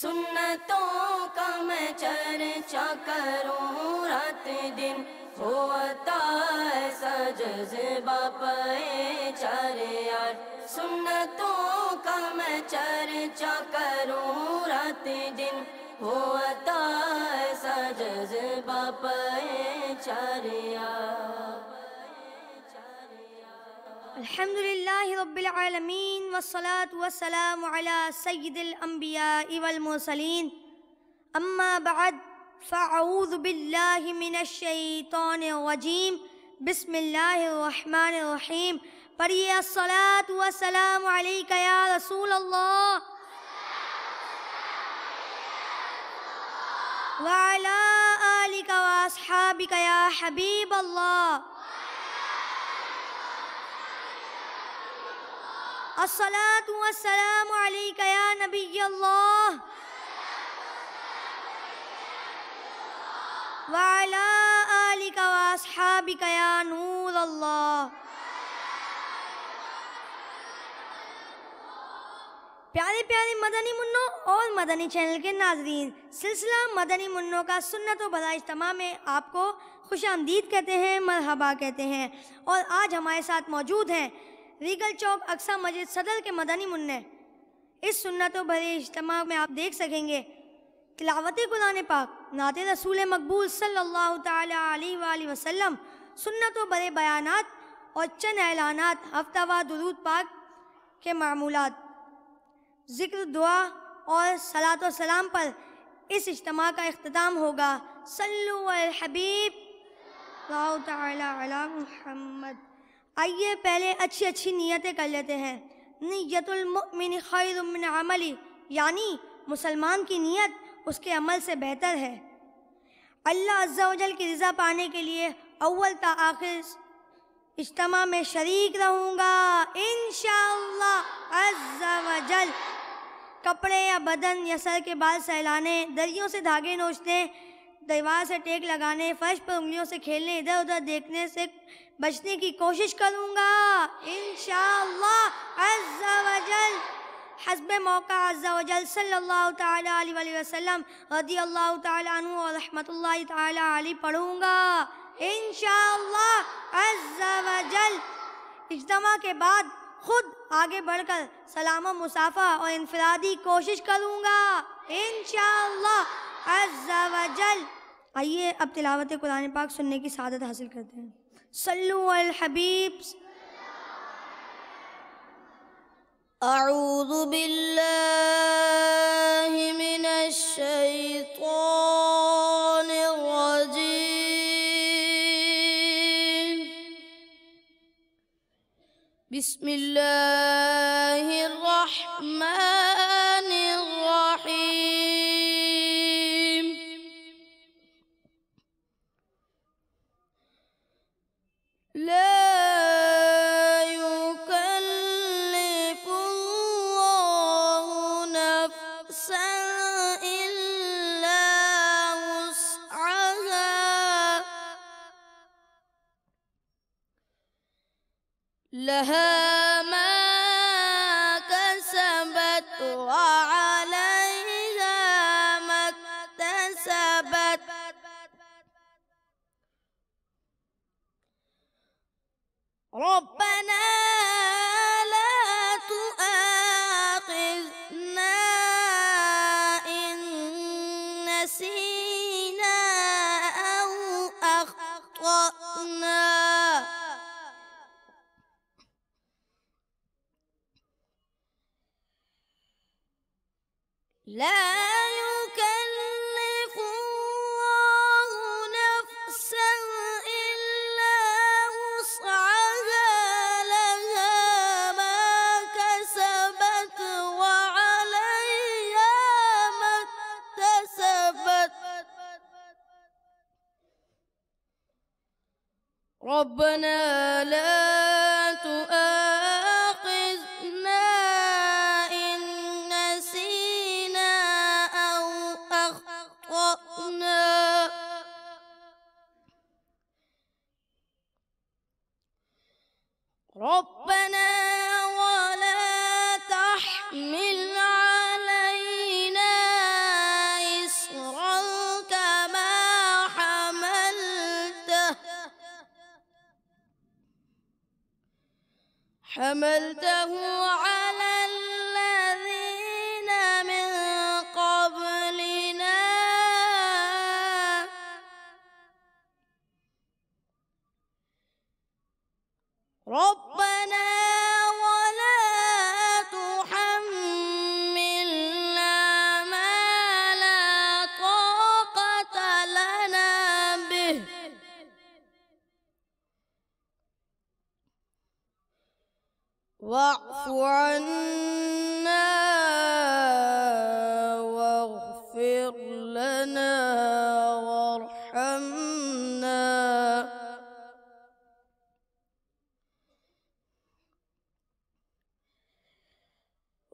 سنتوں کا میں چرچا کروں رات دن ہو عطا ایسا جذبہ ہے چار یار سنتوں کا میں چرچا کروں رات دن ہو عطا ایسا جذبہ ہے چار یار الحمد لله رب العالمين والصلاة والسلام على سيد الأنبياء والمرسلين أما بعد فأعوذ بالله من الشيطان الرجيم بسم الله الرحمن الرحيم الصلاة والسلام عليك يا رسول الله وعلى آلك وأصحابك يا حبيب الله अल्लाह الصلاة والسلام عليك يا نبي الله وعلى آلك وأصحابك يا نور الله پیارے پیارے مدنی منو اور مدنی چینل کے ناظرین سلسلہ مدنی منوں کا سنت و بھلا اجتماع میں آپ کو خوش آمدید کہتے ہیں مرحبا کہتے ہیں اور آج ہمارے ساتھ موجود ہیں ریگل چوک اقسا مجید صدر کے مدنی منع اس سنت و بھرے اجتماع میں آپ دیکھ سکیں گے تلاوت قرآن پاک نعت رسول مقبول صلی اللہ تعالی علیہ وآلہ وسلم سنت و بھرے بیانات اور چند اعلانات ہفتہ وار درود پاک کے معمولات ذکر دعا اور صلاۃ و سلام پر اس اجتماع کا اختتام ہوگا صلو الحبیب اللہ تعالی علی محمد آئیے پہلے اچھی اچھی نیتیں کر لیتے ہیں نیت المؤمن خیر من عملی یعنی مسلمان کی نیت اس کے عمل سے بہتر ہے اللہ عز و جل کی رضا پانے کے لیے اول تا آخر اجتماع میں شریک رہوں گا انشاءاللہ عز و جل کپڑے یا بدن یا سر کے بال سہلانے دریوں سے دھاگے نوچنے دیوار سے ٹیک لگانے فرش پر انگلیوں سے کھیلنے ادھر ادھر دیکھنے سے بچنے کی کوشش کروں گا انشاءاللہ عز و جل حسب موقع عز و جل صلی اللہ تعالیٰ علیہ وآلہ وسلم رضی اللہ تعالیٰ عنہ و رحمت اللہ تعالیٰ علیہ پڑھوں گا انشاءاللہ عز و جل اجتماع کے بعد خود آگے بڑھ کر سلام و مسافہ اور انفرادی کوشش کروں گا انشاءاللہ عز و جل آئیے اب تلاوت قرآن پاک سننے کی سعادت حاصل کرتے ہیں صلو الحبیب اعوذ باللہ من الشیطان الرجیم بسم اللہ الرحمن لها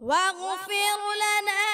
واغفر لنا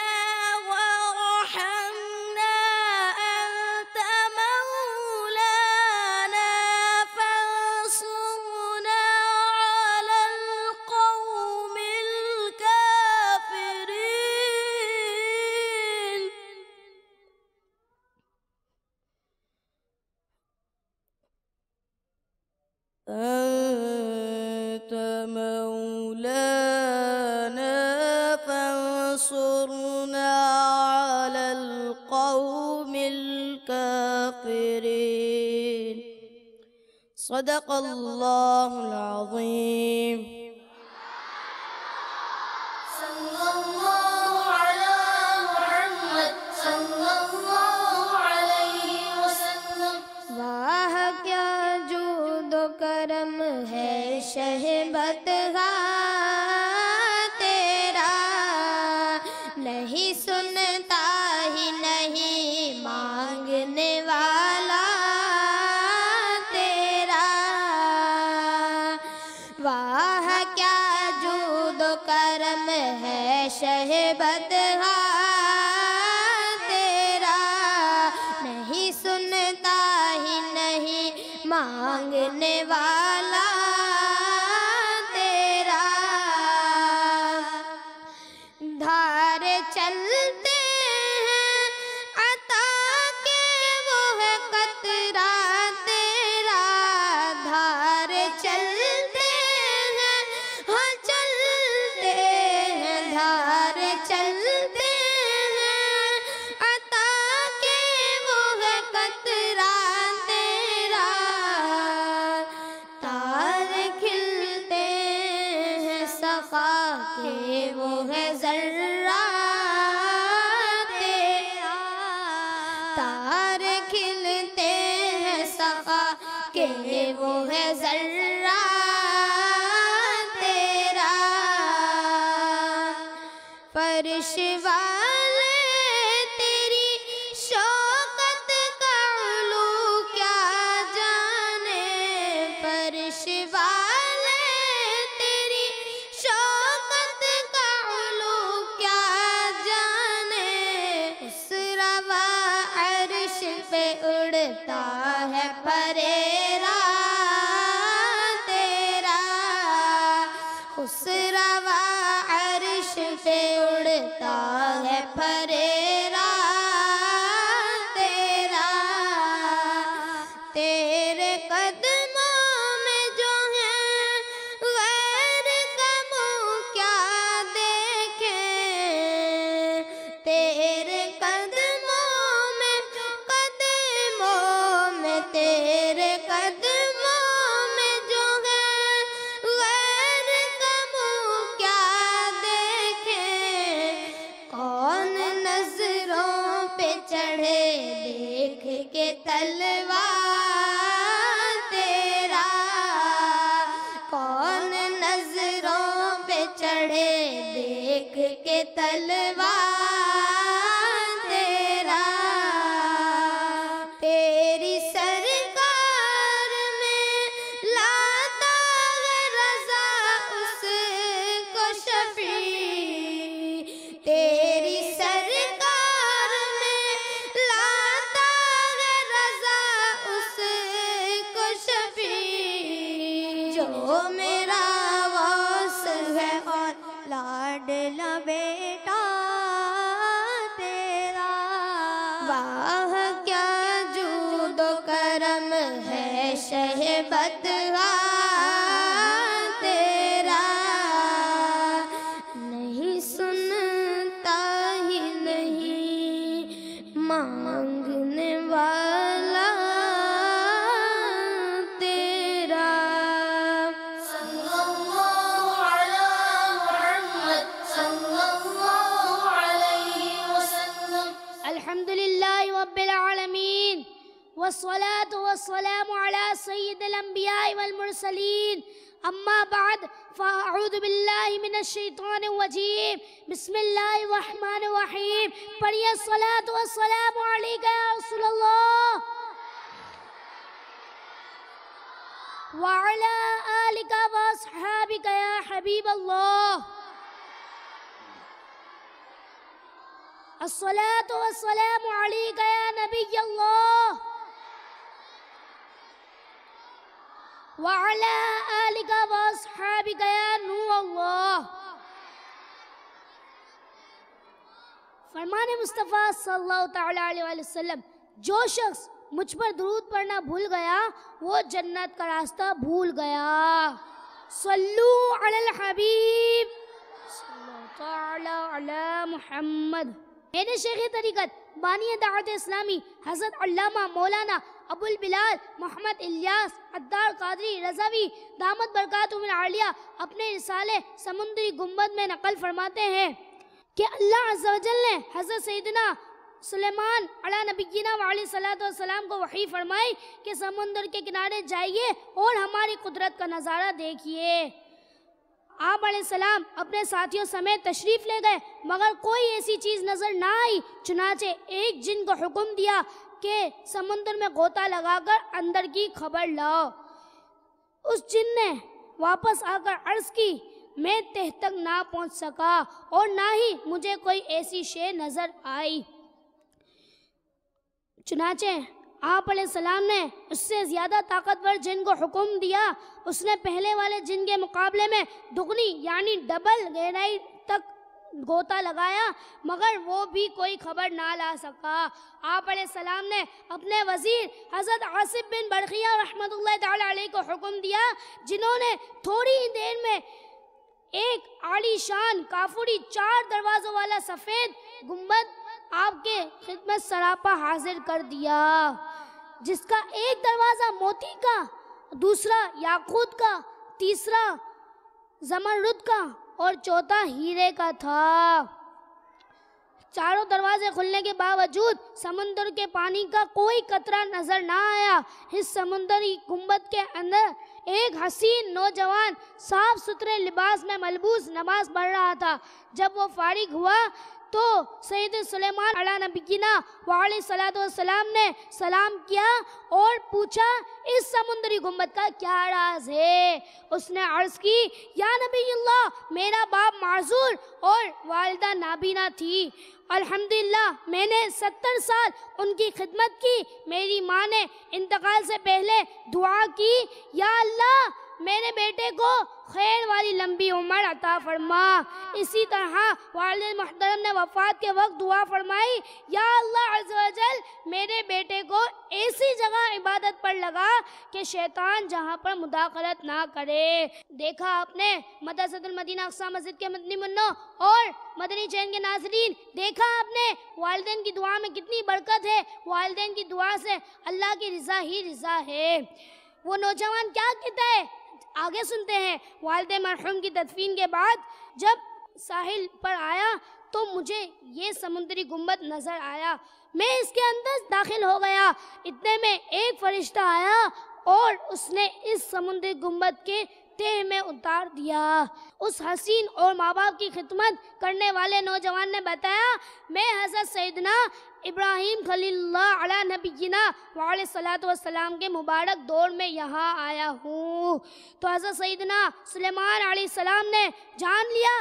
in there. पर शिवा کے تلوار والسلام على سيد الأنبياء والمرسلين أما بعد فأعوذ بالله من الشيطان الرجيم بسم الله الرحمن الرحيم पढ़िए الصلاة والسلام عليك يا رسول الله وعلى آلك وأصحابك يا حبيب الله الصلاة والسلام عليك يا نبي الله وعلى آلك وأصحابك يا نور الله فرمان مصطفیٰ صلی اللہ تعالیٰ علیہ وآلہ وسلم جو شخص مجھ پر درود پڑھنا بھول گیا وہ جنت کا راستہ بھول گیا صلو علی الحبیب صلی اللہ تعالی علی محمد میرے شیخ طریقت بانی دعوت اسلامی حضرت علامہ مولانا ابو البلال محمد الیاس عدار قادری رضوی دامت برکات عمر عالیہ اپنے رسالے سمندری گمبد میں نقل فرماتے ہیں کہ اللہ عز و جل نے حضرت سیدنا سلیمان علیہ نبینا و علیہ صلاحت والسلام کو وحی فرمائی کہ سمندر کے کنارے جائیے اور ہماری قدرت کا نظارہ دیکھیے آپ علیہ السلام اپنے ساتھیوں سمیت تشریف لے گئے مگر کوئی ایسی چیز نظر نہ آئی چنانچہ ایک جن کو حکم دیا کے سمندر میں گوتا لگا کر اندر کی خبر لاؤ اس جن نے واپس آ کر عرض کی میں تہ تک نہ پہنچ سکا اور نہ ہی مجھے کوئی ایسی شے نظر آئی چنانچہ آپ علیہ السلام نے اس سے زیادہ طاقتور جن کو حکم دیا اس نے پہلے والے جن کے مقابلے میں دگنی یعنی ڈبل گہرائی گوتا لگایا مگر وہ بھی کوئی خبر نہ لا سکا آپ علیہ السلام نے اپنے وزیر حضرت آصف بن برقیہ رحمت اللہ تعالیٰ علیہ کو حکم دیا جنہوں نے تھوڑی ہی دیر میں ایک عالی شان کافوری چار دروازوں والا سفید گنبد آپ کے خدمت سراپا حاضر کر دیا جس کا ایک دروازہ موتی کا دوسرا یاقوت کا تیسرا زمرد کا اور چوتھا ہیرے کا تھا چاروں دروازے کھلنے کے باوجود سمندر کے پانی کا کوئی قطرہ نظر نہ آیا اس سمندری گنبد کے اندر ایک حسین نوجوان صاف ستھرے لباس میں ملبوس نماز پڑھ رہا تھا جب وہ فارغ ہوا تو سید سلیمان علیہ اللہ علیہ والسلام نے سلام کیا اور پوچھا اس سمندری گمت کا کیا راز ہے اس نے عرض کی یا نبی اللہ میرا باپ معذور اور والدہ نابینا تھی الحمدللہ میں نے ستر سال ان کی خدمت کی میری ماں نے انتقال سے پہلے دعا کی یا اللہ میرے بیٹے کو خیر والی لمبی عمر عطا فرما اسی طرح والد محترم نے وفات کے وقت دعا فرمائی یا اللہ عز و جل میرے بیٹے کو ایسی جگہ عبادت پر لگا کہ شیطان جہاں پر مداخلت نہ کرے دیکھا آپ نے مدرس اقصہ اقسام کے مدنی منو اور مدنی چین کے ناظرین دیکھا آپ نے والدین کی دعا میں کتنی برکت ہے والدین کی دعا سے اللہ کی رضا ہی رضا ہے وہ نوجوان کیا کہتا ہے آگے سنتے ہیں والد مرحوم کی تدفین کے بعد جب ساحل پر آیا تو مجھے یہ سمندری گمبت نظر آیا میں اس کے اندر داخل ہو گیا اتنے میں ایک فرشتہ آیا اور اس نے اس سمندری گمبت کے میں اتار دیا اس حسین اور ماں باپ کی خدمت کرنے والے نوجوان نے بتایا میں حضرت سیدنا ابراہیم خلی اللہ علیہ اللہ علیہ وسلم کے مبارک دور میں یہاں آیا ہوں تو حضرت سیدنا سلیمان علیہ السلام نے جان لیا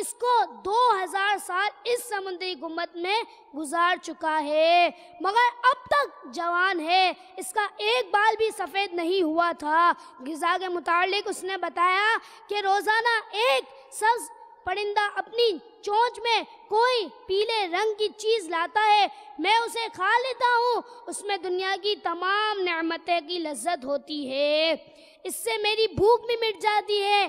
اس کو دو ہزار سال اس سمندری گمت میں گزار چکا ہے مگر اب تک جوان ہے اس کا ایک بال بھی سفید نہیں ہوا تھا غذا کے متعلق اس نے بتایا کہ روزانہ ایک سبز پرندہ اپنی چونچ میں کوئی پیلے رنگ کی چیز لاتا ہے میں اسے کھا لیتا ہوں اس میں دنیا کی تمام نعمتیں کی لذت ہوتی ہے اس سے میری بھوک بھی مٹ جاتی ہے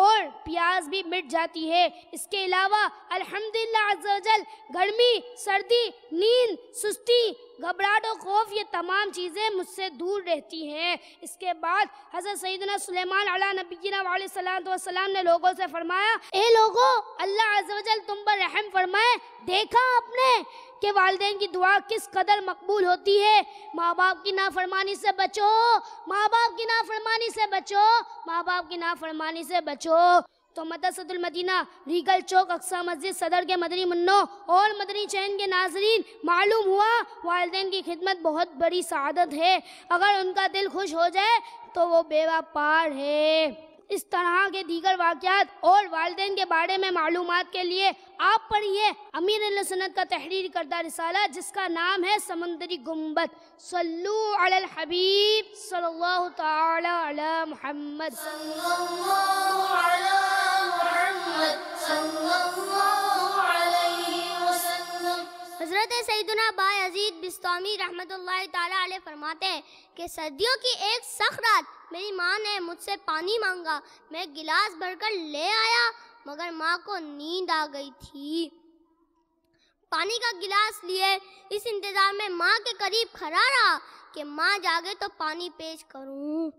اور پیاز بھی مٹ جاتی ہے اس کے علاوہ عز و جل گرمی سردی نیند سستی و خوف یہ تمام چیزیں مجھ سے دور رہتی ہیں اس کے بعد حضرت سیدنا سلیمان علیہ علیہ نبینا السلام نے لوگوں سے فرمایا اے اللہ عز و جل تم پر رحم فرمائے دیکھا آپ نے کہ والدین کی دعا کس قدر مقبول ہوتی ہے ماں باپ کی نافرمانی سے بچو ماں باپ کی نافرمانی سے بچو ماں باپ کی نافرمانی سے بچو تو مدر المدینہ ریگل چوک اقسام مسجد صدر کے مدنی منو اور مدنی چین کے ناظرین معلوم ہوا والدین کی خدمت بہت بڑی سعادت ہے اگر ان کا دل خوش ہو جائے تو وہ بیوہ پار ہے اس طرح کے دیگر واقعات اور والدین کے بارے میں معلومات کے لیے آپ پڑھیے امیر اللہ سنت کا تحریر کردہ رسالہ جس کا نام ہے سمندری گمبت صلی اللہ تعالی علی علی محمد اللہ حضرت سید بستومی رحمت اللہ تعالیٰ علیہ فرماتے ہیں کہ صدیوں کی ایک سخ رات میری ماں نے مجھ سے پانی مانگا میں گلاس بھر کر لے آیا مگر ماں کو نیند آ گئی تھی پانی کا گلاس لیے اس انتظار میں ماں کے قریب کھڑا رہا کہ ماں جاگے تو پانی پیش کروں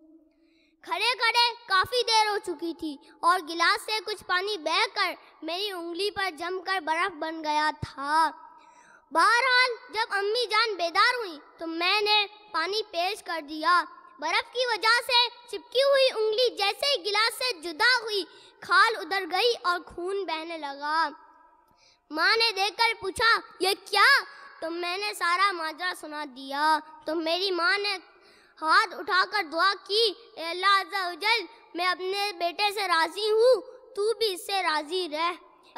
کھڑے کھڑے کافی دیر ہو چکی تھی اور گلاس سے کچھ پانی بہ کر میری انگلی پر جم کر برف بن گیا تھا بہرحال جب امی جان بیدار ہوئی تو میں نے پانی پیش کر دیا برف کی وجہ سے چپکی ہوئی انگلی جیسے ہی گلاس سے جدا ہوئی کھال ادھر گئی اور خون بہنے لگا ماں نے دیکھ کر پوچھا یہ کیا تو میں نے سارا ماجرا سنا دیا تو میری ماں نے ہاتھ اٹھا کر دعا کی اے اللہ عز و جل میں اپنے بیٹے سے راضی ہوں تو بھی اس سے راضی رہ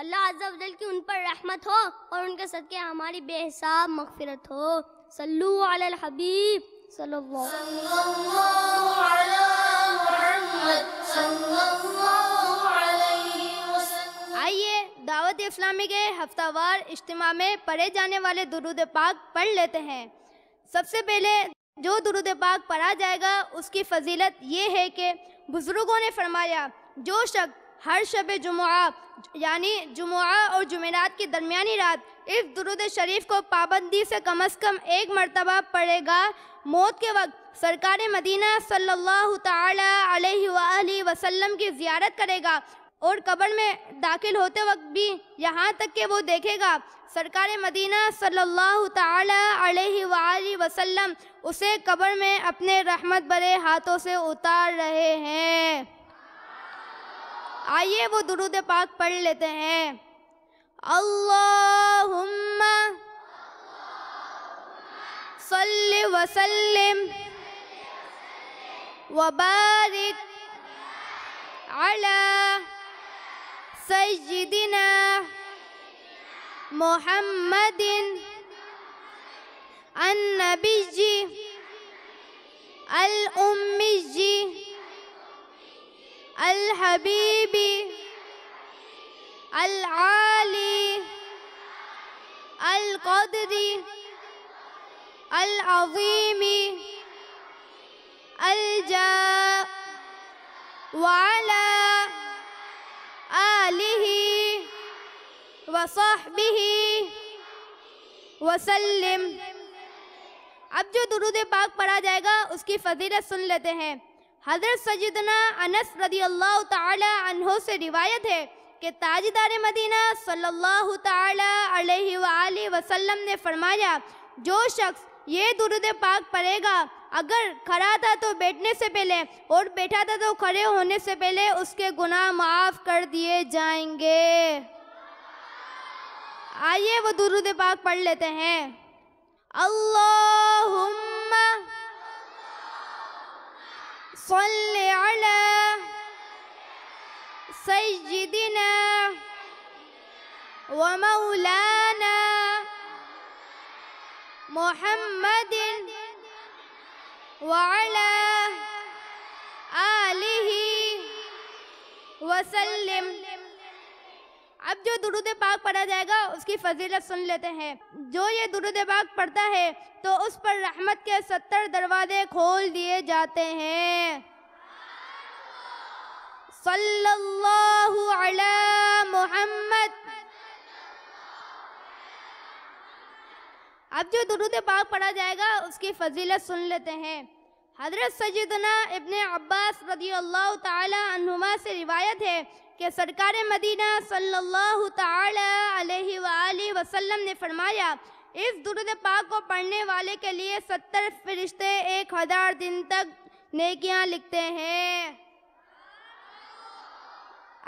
اللہ عز و جل کی ان پر رحمت ہو اور ان کے صدقے ہماری بے حساب مغفرت ہو صلو علی علی الحبیب اللہ اللہ محمد ہوئیے دعوت اسلامی کے ہفتہ وار اجتماع میں پڑھے جانے والے درود پاک پڑھ لیتے ہیں سب سے پہلے جو درود پاک پڑھا جائے گا اس کی فضیلت یہ ہے کہ بزرگوں نے فرمایا جو شخص ہر شب جمعہ یعنی جمعہ اور جمعرات کے درمیانی رات اس درود شریف کو پابندی سے کم از کم ایک مرتبہ پڑے گا موت کے وقت سرکار مدینہ صلی اللہ تعالی علیہ وسلم کی زیارت کرے گا اور قبر میں داخل ہوتے وقت بھی یہاں تک کہ وہ دیکھے گا سرکار مدینہ صلی اللہ تعالی علیہ وآلہ وسلم اسے قبر میں اپنے رحمت برے ہاتھوں سے اتار رہے ہیں آئیے وہ درود پاک پڑھ لیتے ہیں اللہم صلی وسلم وبارک سيدنا محمد النبي الأمي الحبيب العالي القدر العظيم الجار وسلم اب جو درود پاک پڑھا جائے گا اس کی فضیلت سن لیتے ہیں حضرت سجدنا انس رضی اللہ تعالی عنہ سے روایت ہے کہ تاجدار مدینہ صلی اللہ تعالی علیہ وآلہ وسلم نے فرمایا جو شخص یہ درود پاک پڑھے گا اگر کھڑا تھا تو بیٹھنے سے پہلے اور بیٹھا تھا تو کھڑے ہونے سے پہلے اس کے گناہ معاف کر دیے جائیں گے آئیے وہ درود پاک پڑھ لیتے ہیں اللہم سیدنا و مولانا محمد علی وسلم اب جو درود پاک پڑھا جائے گا اس کی فضیلت سن لیتے ہیں جو یہ درود پاک پڑھتا ہے تو اس پر رحمت کے ستر دروازے کھول دیے جاتے ہیں اللہ علی محمد اب جو درود پاک پڑھا جائے گا اس کی فضیلت سن لیتے ہیں حضرت سجدنا ابن عباس رضی اللہ تعالی عنہما سے روایت ہے کہ سرکار مدینہ صلی اللہ تعالی علیہ وآلہ وسلم نے فرمایا اس درد پاک کو پڑھنے والے کے لیے ستر فرشتے ایک ہزار دن تک نیکیاں لکھتے ہیں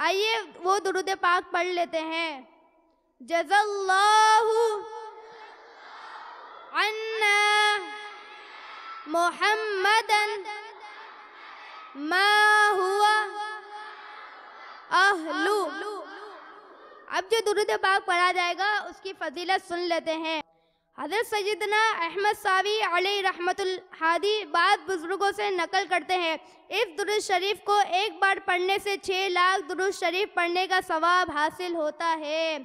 آئیے وہ درود پاک پڑھ لیتے ہیں ما هو اب جو درود پاک پڑھا جائے گا اس کی فضیلت سن لیتے ہیں حضرت سیدنا احمد صاوی علی رحمت الحادی بعض بزرگوں سے نقل کرتے ہیں اس شریف کو ایک بار پڑھنے سے چھ لاکھ درود شریف پڑھنے کا ثواب حاصل ہوتا ہے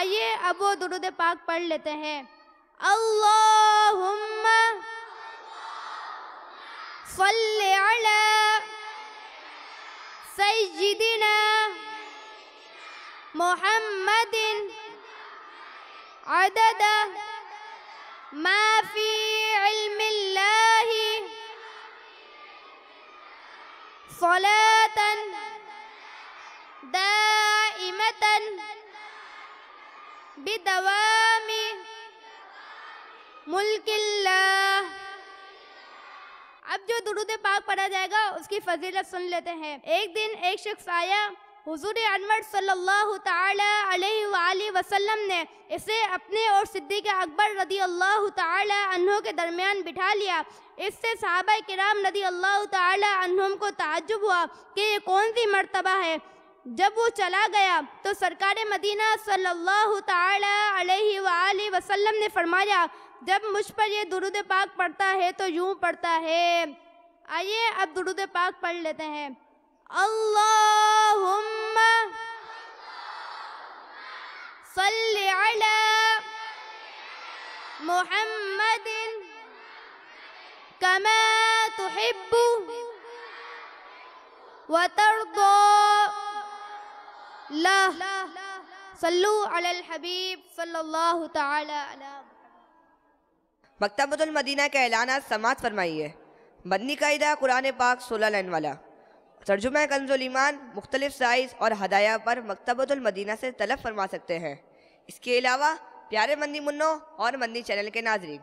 آئیے اب وہ درود پاک پڑھ لیتے ہیں اللهم صل على سيدنا محمد عدد ما في علم الله صلاة دائمة بدوام ملک اللہ اب جو درود پاک پڑھا جائے گا اس کی فضیلت سن لیتے ہیں ایک دن ایک شخص آیا حضور انور صلی اللہ تعالی علیہ وآلہ وسلم نے اسے اپنے اور صدیق اکبر رضی اللہ تعالی عنہ کے درمیان بٹھا لیا اس سے صحابہ کرام رضی اللہ تعالی عنہ کو تعجب ہوا کہ یہ کون سی مرتبہ ہے جب وہ چلا گیا تو سرکار مدینہ صلی اللہ تعالی علیہ وآلہ وسلم نے فرمایا جب مجھ پر یہ درود پاک پڑھتا ہے تو یوں پڑھتا ہے آئیے اب درود پاک پڑھ لیتے ہیں اللہم صلی علی محمد تحب الحبیب صلی اللہ تعالی علام مکتبۃ المدینہ کا اعلانات سماعت فرمائیے مدنی قاعدہ قرآن پاک سولہ لین والا ترجمہ کنز و ایمان مختلف سائز اور ہدایہ پر مکتبۃ المدینہ سے طلب فرما سکتے ہیں اس کے علاوہ پیارے مندی منوں اور مندی چینل کے ناظرین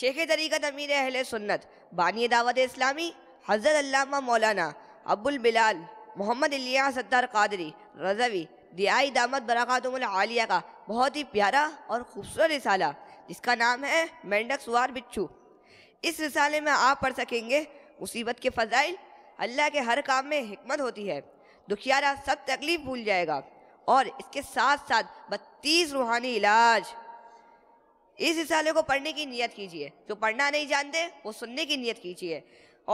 شیخ طریقت امیر اہل سنت بانی دعوت اسلامی حضرت علامہ مولانا ابو البلال محمد الیہ ستار قادری رضوی دیائی دامت برا العالیہ کا بہت ہی پیارا اور خوبصورت رسالہ اس کا نام ہے مینڈک سوار بچھو اس رسالے میں آپ پڑھ سکیں گے مصیبت کے فضائل اللہ کے ہر کام میں حکمت ہوتی ہے دکھیارہ سب تکلیف بھول جائے گا اور اس کے ساتھ ساتھ بتیس روحانی علاج اس رسالے کو پڑھنے کی نیت کیجیے جو پڑھنا نہیں جانتے وہ سننے کی نیت کیجیے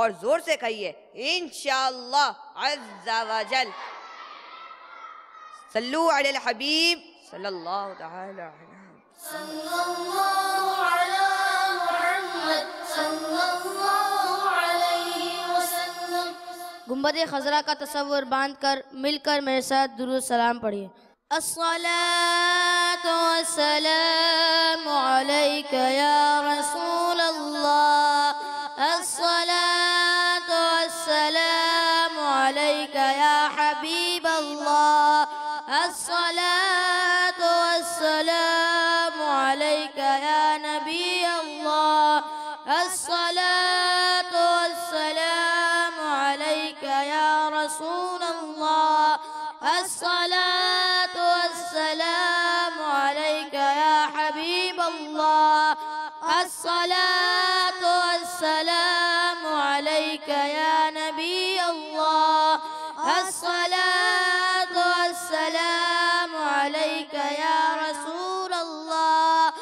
اور زور سے کہیے انشاءاللہ عز و جل صلو علی الحبیب صلی اللہ تعالی علیہ گمبد خزرہ کا تصور باندھ کر مل کر میرے ساتھ درود سلام پڑھیے الصلاة والسلام عليك يا رسول الله الصلاة والسلام عليك يا حبيب الله الصلاة الصلاة والسلام عليك يا نبي الله الصلاة والسلام عليك يا رسول الله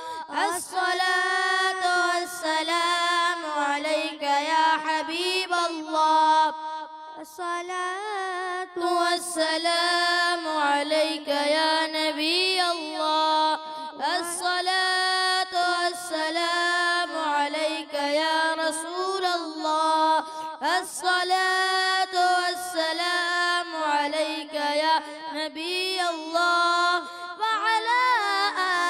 الصلاة والسلام عليك يا حبيب الله الصلاة والسلام عليك يا الصلاة والسلام عليك يا نبي الله وعلى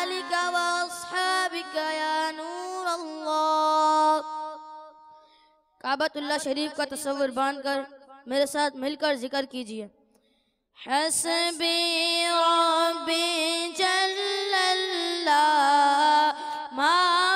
آلك وأصحابك يا نور الله قعبة الله شريف کا تصور بان کر میرے ساتھ مل کر ذکر کیجئے حسبي ربي جل الله ما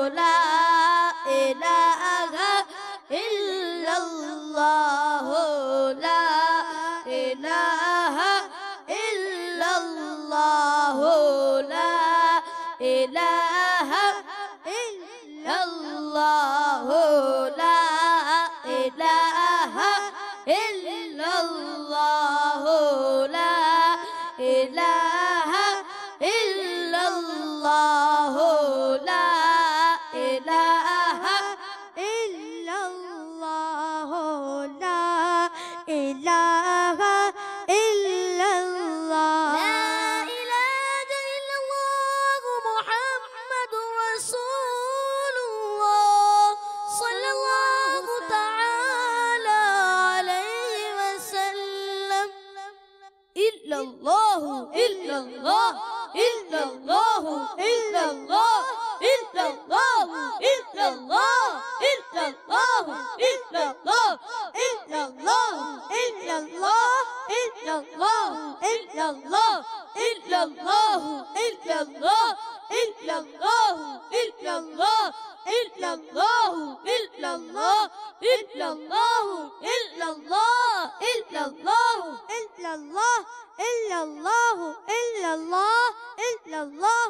الله إلا الله إلا الله إلا الله إلا الله الله إلا الله إلا الله إلا الله إلا الله إلا الله إلا الله إلا الله إلا الله إلا الله إلا الله إلا الله إلا الله إلا الله إلا الله إلا الله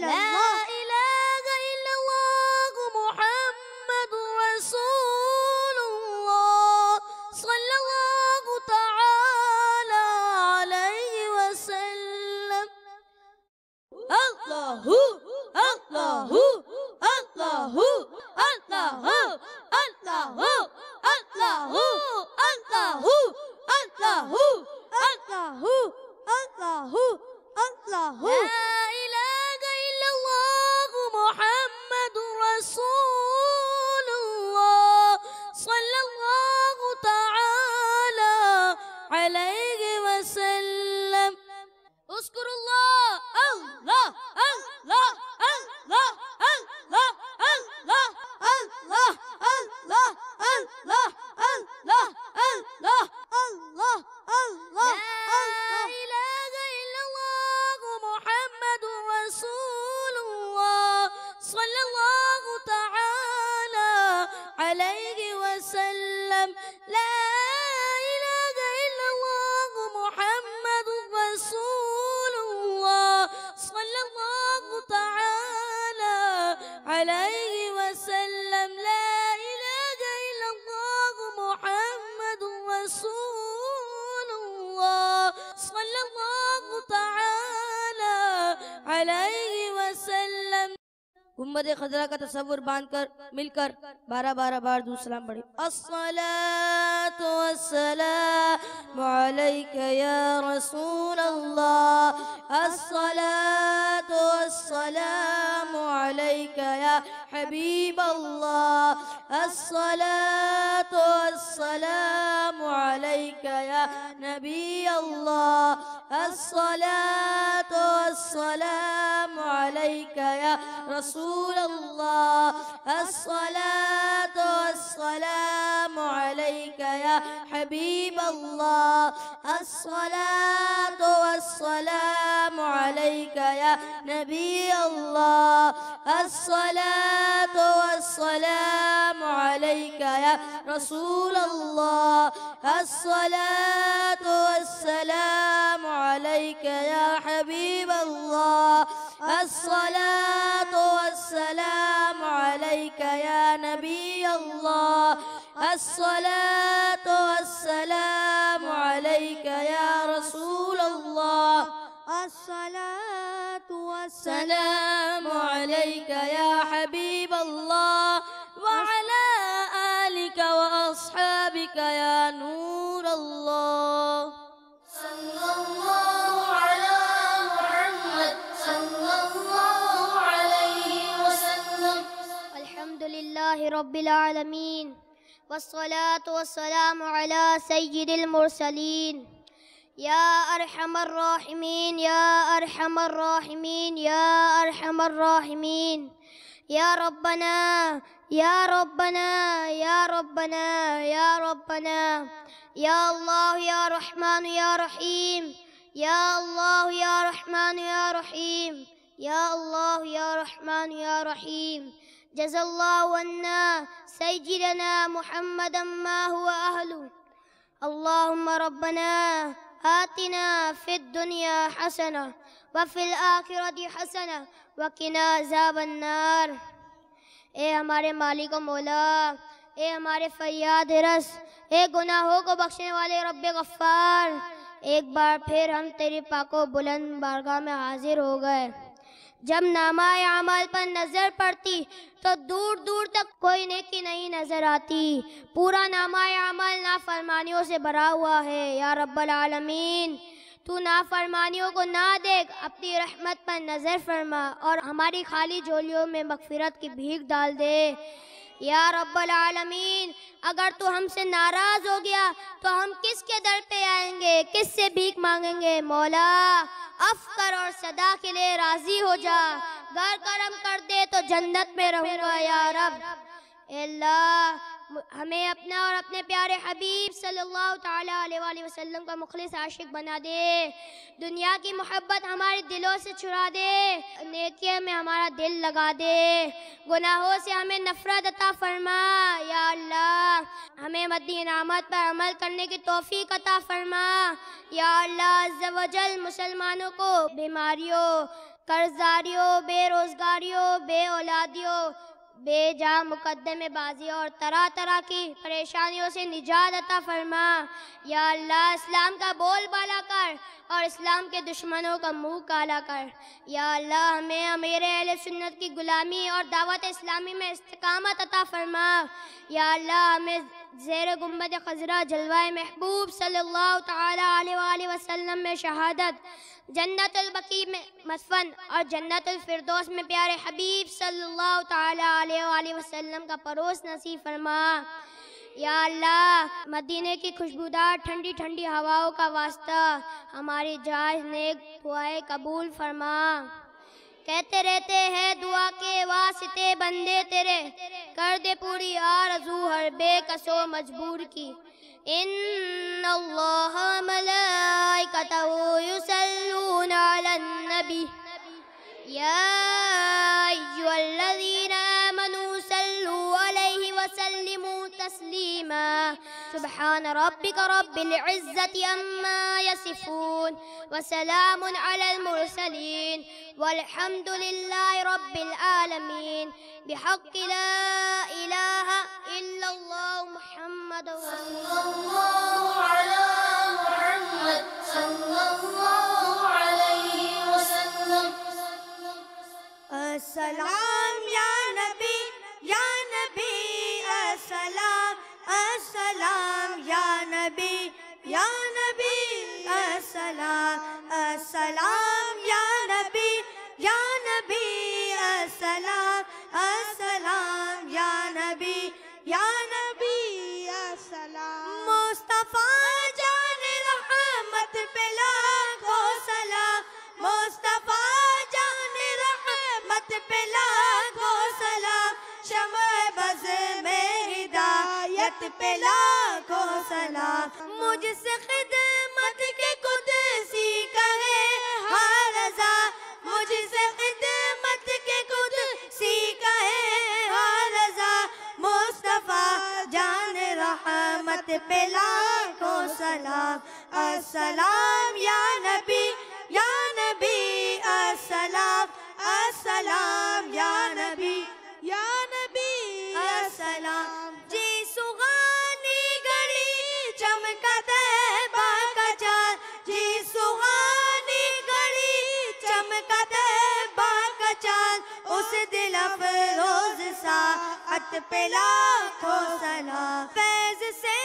لا إله إلا الله محمد Allahu, Allahu, Allahu, Allahu, Allahu, Allahu, Allahu, Allahu, Allahu, Allahu, Allahu. خضرہ کا تصور باندھ کر مل کر بارہ بارہ بار دو سلام بڑھیں الصلاة والسلام علیکہ یا رسول اللہ الصلاة والسلام علیکہ حبيب الله الصلاة والسلام عليك يا نبي الله الصلاة والسلام عليك يا رسول الله الصلاة والسلام عليك يا حبيب الله الصلاة والسلام عليك يا نبي الله الصلاة والسلام عليك يا رسول الله الصلاة والسلام عليك يا حبيب الله الصلاة والسلام عليك يا نبي الله الصلاة والسلام عليك يا رسول الله الصلاة السلام عليك يا حبيب الله وعلى آلك وأصحابك يا نور الله صلى الله على محمد صلى الله عليه وسلم الحمد لله رب العالمين والصلاة والسلام على سيد المرسلين يا أرحم الراحمين يا أرحم الراحمين يا أرحم الراحمين يا ربنا يا ربنا يا ربنا يا ربنا يا الله يا رحمن يا رحيم يا الله يا رحمن يا رحيم يا الله يا رحمن يا رحيم جزا الله عنا سيدنا محمدا ما هو أهله اللهم ربنا آتنا فت دنیا حسن و فلا حسنا وکنا عذاب النار اے ہمارے مالک و مولا اے ہمارے فیاد رس اے گناہوں کو بخشنے والے رب غفار ایک بار پھر ہم تیری پاک و بلند بارگاہ میں حاضر ہو گئے جب نامہ عمال پر نظر پڑتی تو دور دور تک کوئی نیکی نہیں نظر آتی پورا نامہ اعمال نافرمانیوں سے بھرا ہوا ہے یا رب العالمین تو نافرمانیوں کو نہ دیکھ اپنی رحمت پر نظر فرما اور ہماری خالی جولیوں میں مغفرت کی بھیک ڈال دے یا رب العالمین اگر تو ہم سے ناراض ہو گیا تو ہم کس کے در پہ آئیں گے کس سے بھیک مانگیں گے مولا اف کر اور صدا کے لیے راضی ہو جا گر کرم کر دے تو جنت میں رہوں گا یا رب اللہ ہمیں اپنا اور اپنے پیارے حبیب صلی اللہ تعالیٰ علیہ وآلہ وسلم کا مخلص عاشق بنا دے دنیا کی محبت ہمارے دلوں سے چھڑا دے نیکیہ میں ہمارا دل لگا دے گناہوں سے ہمیں نفرت عطا فرما یا اللہ ہمیں مدی انعامات پر عمل کرنے کی توفیق عطا فرما یا اللہ عز و جل مسلمانوں کو بیماریوں کرزاریوں بے روزگاریوں بے اولادیوں بے جا مقدمے بازی اور طرح طرح کی پریشانیوں سے نجات عطا فرما یا اللہ اسلام کا بول بالا کر اور اسلام کے دشمنوں کا منہ کالا کر یا اللہ ہمیں امیر اہل سنت کی غلامی اور دعوت اسلامی میں استقامت عطا فرما یا اللہ ہمیں زیر گمبد خزرہ جلوہ محبوب صلی اللہ تعالی علیہ وسلم میں شہادت جنت البقی میں مصفن اور جنت الفردوس میں پیارے حبیب صلی اللہ تعالی علیہ وسلم کا پروس نصیب فرما یا اللہ مدینہ کی خوشبودار ٹھنڈی ٹھنڈی ہواؤں کا واسطہ ہماری جائز نیک خواہ قبول فرما کہتے رہتے ہیں دعا کے واسطے بندے تیرے کر دے پوری آرزو ہر بے کسو مجبور کی ان اللہ ملائکتہ یسلون علی النبی یا ایوہ تسليما سبحان ربك رب العزة أما يصفون وسلام على المرسلين والحمد لله رب العالمين بحق لا إله إلا الله محمد صلى الله على محمد صلى الله عليه وسلم السلام يا نبي يا نبي یا یا نبی السلام السلام یا نبی یا نبی السلام السلام یا نبی یا نبی السلام مصطفیٰ جان رحمت پلا کو سلام مصطفیٰ جان رحمت کو سلام شمع بز میں پہ لاکھوں سلام مجھ سے خدمت کے قدسی کہے ہاں رضا مجھ سے خدمت کے قدسی کہے ہاں رضا مصطفیٰ جان رحمت پہ لاکھوں سلام السلام یا نبی یا نبی السلام السلام یا نبی پہ لاکھو سلا فیض سے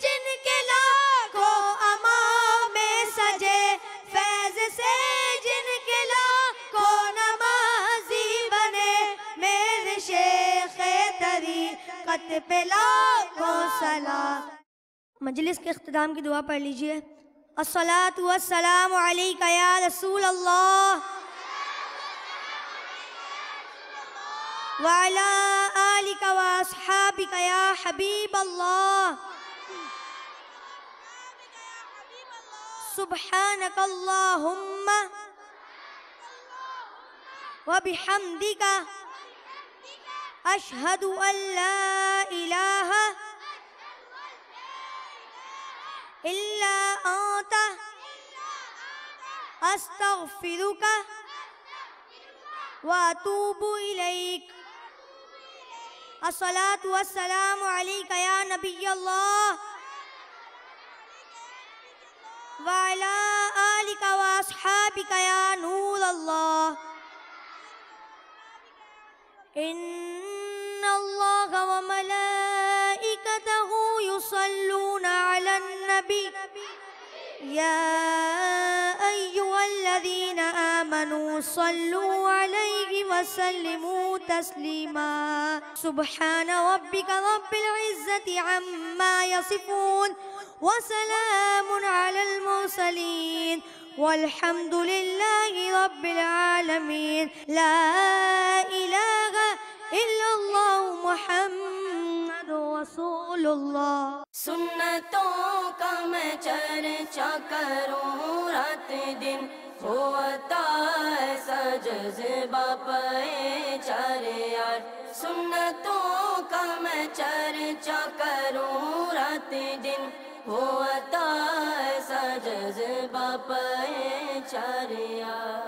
جن کے لاکھو اماں میں سجے فیض سے جن کے لاکھو نمازی بنے میرے شیخ پہ لاکھو سلا مجلس کے اختتام کی دعا پڑھ لیجئے الصلاة والسلام علیکہ یا رسول اللہ والا آلك وأصحابك يا حبيب الله سبحانك اللهم وبحمدك أشهد أن لا إله إلا أنت أستغفرك وأتوب إليك الصلاة والسلام عليك يا نبي الله وعلى آلك وأصحابك يا نور الله إن الله وملائكته يصلون على النبي يا آمنوا صلوا عليه وسلموا تسليما سبحان ربك رب العزة عما يصفون وسلام على المرسلين والحمد لله رب العالمين لا إله إلا الله محمد رسول الله سنتوں کا میں چرچا کروں رات دن ہوتا ہے سجز باپ ہے چار یار سن تو کام چر چاکروں رات دن ہو اے سجز باپ ہے چار یار